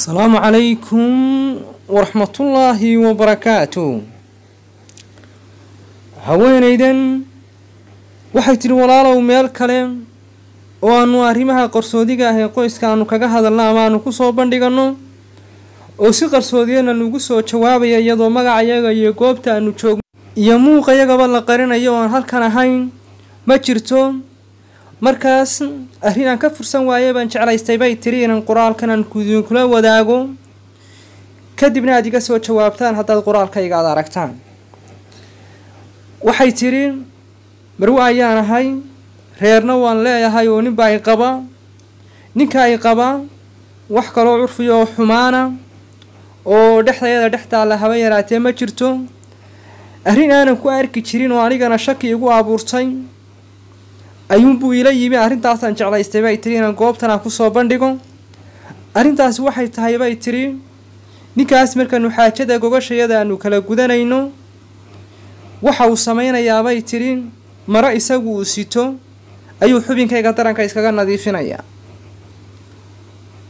asalaamu calaykum ورحمة الله وبركاته haweenaydan waxay tidhi walaalow meel kale oo aanu arrimaha qarsoodiga ah ee qoyska aanu kaga hadalna amaanu ku soo bandhiganno oo si qarsoodiyana lagu soo jawaabaya iyadoo magacayaga iyo goobta aanu joogno iyo muuqayagaba la qarinayo oo aan halkan ahayn ma jirto markaas arrin aan ka fursan waaye baan jeclaystay bay tiri inaan qoraalkan aan idinkula wadaago kadibna aad iga soo jawaabtaan haddaad qoraalka aad aragtaan waxay tidhi marwe ayaan ahay reerna waan leeyahay oo ninbaa i qaba ninka i qaba wax kaloo curfiya oo xumaana oo dhexdayada dhex taalla haba yaraatee ma jirto arrin aanan ku arki jirin oo anigana shaki igu abuurtay ayuunbuu ila yimi arintaasaan jeclaystay bay tiri inaan goobtan aan kusoo bandhigo arrintaasi waxay tahay bay tiri ninkaas markaanu xaajada gogashayada aanu kala gudanayno waxa uu samaynayaa bay tiri maro isagu uu sito ayuu xubinkayga taranka iskaga nadiifinayaa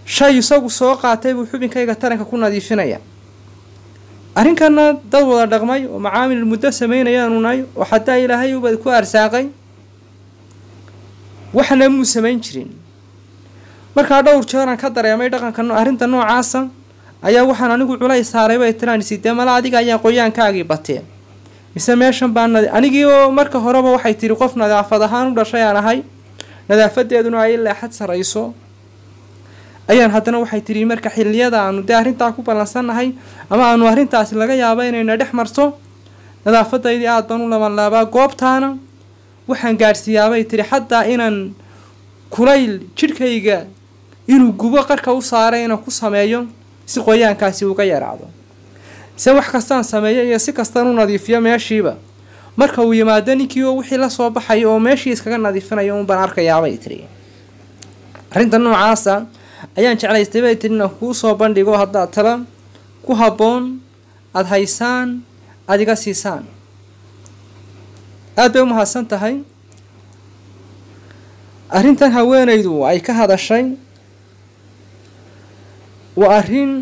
shay isagu soo qaatay buu xubinkayga taranka ku nadiifinayaa arrinkana dad wada dhaqmay oo macaamil muddo samaynayaanu nahay oo xataa ilaahay ubaad ku arsaaqay waxna muu samayn jirin markaa dhowr jeeran ka dareemay dhaqanka arrinta noocaasa ayaa waxaan anigu culays saaray bay tiranisi dee mala adiga ayaa qoyaankaagii batee mise meeshan baa anigii oo marka horeba waxay tiri qof nadaafad ahaan u dhashay aan ahay nadaafadeeduna ay leexad sarayso ayaan haddana waxay tiri marka xiliyada aanu dee arrintaa ku ballansannahay ama aanu arrintaasi laga yaabo inayna dhex marto nadaafadaydii aad baan u labanlaabaa goobtaana waxaan gaarsiiyaabay tiri xataa inaan kulayl jidhkayga inuu gubo qarka u saaray inaan ku sameeyo si qoyaankaasi uga yaraado se wax kastaan sameeyo iyo si kastaan u nadiifiyo meeshiiba marka uu yimaado ninkii oo wixii la soo baxay oo meeshii iskaga nadiifinayo unbaan arkayaabay tiri arrinta noocaasa ayaan jeclaystay bay tiri inaan kuu soo bandhigo haddaad tala ku habboon aad haysaan iga siisaan aad bay u mahadsan tahay arrintan haweenaydu ay ka hadashay waa arrin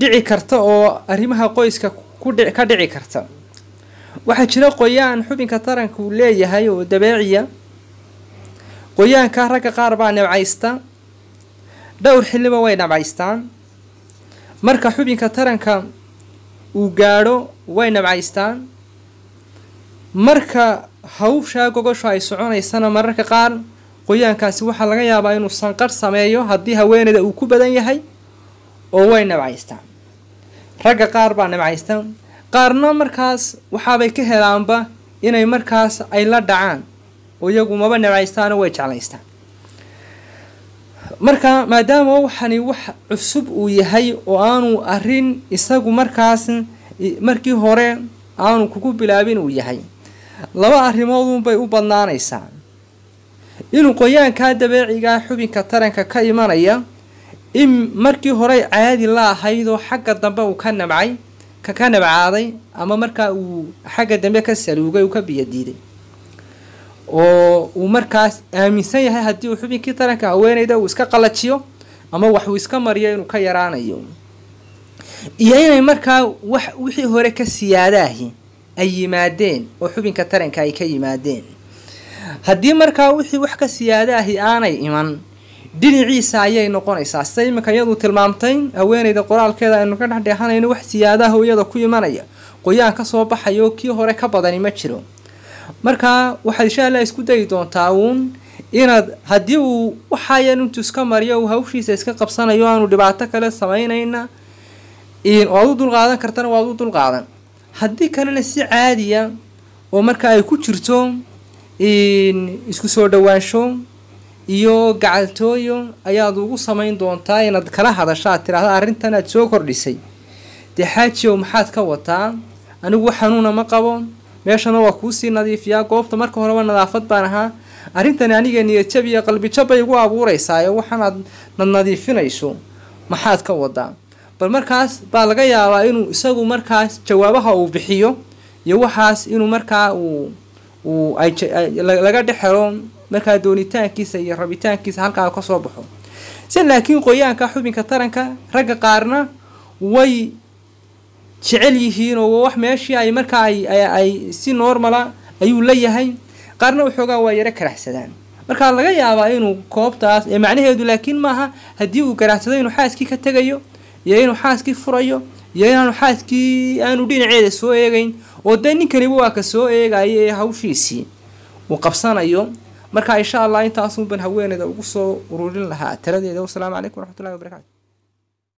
dhici karta oo arrimaha qoyska kudhi ka dhici karta waxaa jira qoyaan xubinka taranka uu leeyahay oo dabeeciya qoyaanka ragga qaar baa nabcaysta dhowr xilliba way nabcaystaan marka xubinka taranka uu gaadho way nabcaystaan marka hawshaa gogosho ay soconaysana mararka qaar qoyaankaasi waxaa laga yaabaa inuu sanqar sameeyo haddii haweeneyda uu ku badan yahay oo way nabcaystaan ragga qaar baa nabcaystaan qaarna markaas waxaabay ka helaanba inay markaas ay la dhacaan oo iyagu maba nabcaystaanoo way jeclaystaan marka maadaama waxani wax cusub uu yahay oo aanu arin isagu markaas markii hore aanu kugu bilaabin uu yahay laba arrimoodunbay u badnaanaysaa inuu qoyaankaa dabeecigaa xubinka taranka ka imanaya in markii horey caadi la ahaydoo xagga dambe uu ka nabcay ka nabcaaday ama markaa uu xagga dambe ka saluugay uu ka biyadiiday oo uu markaas aaminsan yahay haddii uu xubinkii taranka haweenayda uu iska qalajiyo ama wax uu iska mariyo inuu ka yaraanayo iyo inay markaa wax wixii hore ka siyaadaahi ay yimaadeen oo xubinka taranka ay ka yimaadeen haddii markaa wixii wax ka siyaada ahi aanay iman dhinaciisa ayay noqonaysaa sida iminka iyadu tilmaamtay haweeneyda qoraalkeeda aynu ka dhexdheexanayno wax siyaadaha iyada ku imanaya qoyaan kasoo baxayo kii hore ka badani ma jiro markaa waxaad shaala isku dayi doontaa uun inaad haddii uu waxaayan intuu iska mariyo uu hawshiisa iska qabsanayo aanu dhibaato kale samaynayna oo aad u dulqaadan kartana waad u dulqaadan haddii kalena si caadiya ah oo marka ay ku jirto isku soo dhowaansho iyo gacaltooyo ayaad ugu samayn doontaa inaad kala hadashaad tidhaahda arrintan aad soo kordhisay dee xaajiyow maxaad ka wataa anigu wax xanuuna ma qabo meeshana waa kuusii nadiifiyaa goobta marka horeba nadaafad baan ahaa arrintani aniga niyadjab iyo qalbijab igu abuuraysaa ee waxaanaad nadiifinayso maxaad ka wadaa bal markaas baa laga yaabaa inuu isagu markaas jawaabaha uu bixiyo iyo waxaas inuu markaa uu laga dhexelo markaa doonitaankiisa iyo rabitaankiisa halkaa kasoo baxo si laakiin qoyaanka xubinka taranka ragga qaarna way jecel yihiin oo wax meeshii ay markaa ay si normala ah ayuu la yahay qaarna waxoogaa waa yaro karaxsadaan markaa laga yaabaa inuu koobtaas ee macnaheedu laakiin maaha haddii uu karaxsado inuu xaaskii ka tegayo iyo inuu xaaskii furayo iyo inaanu xaaskii aanu dhinaceeda soo eegayn oo dee ninkaniba waa ka soo eegaya ee hawshiisii uu qabsanayo marka insha allah intaasunban haweeneeda ugu soo ururin lahaa taladeeda wasalaamu calaykum waraxmatullahi wabarakatu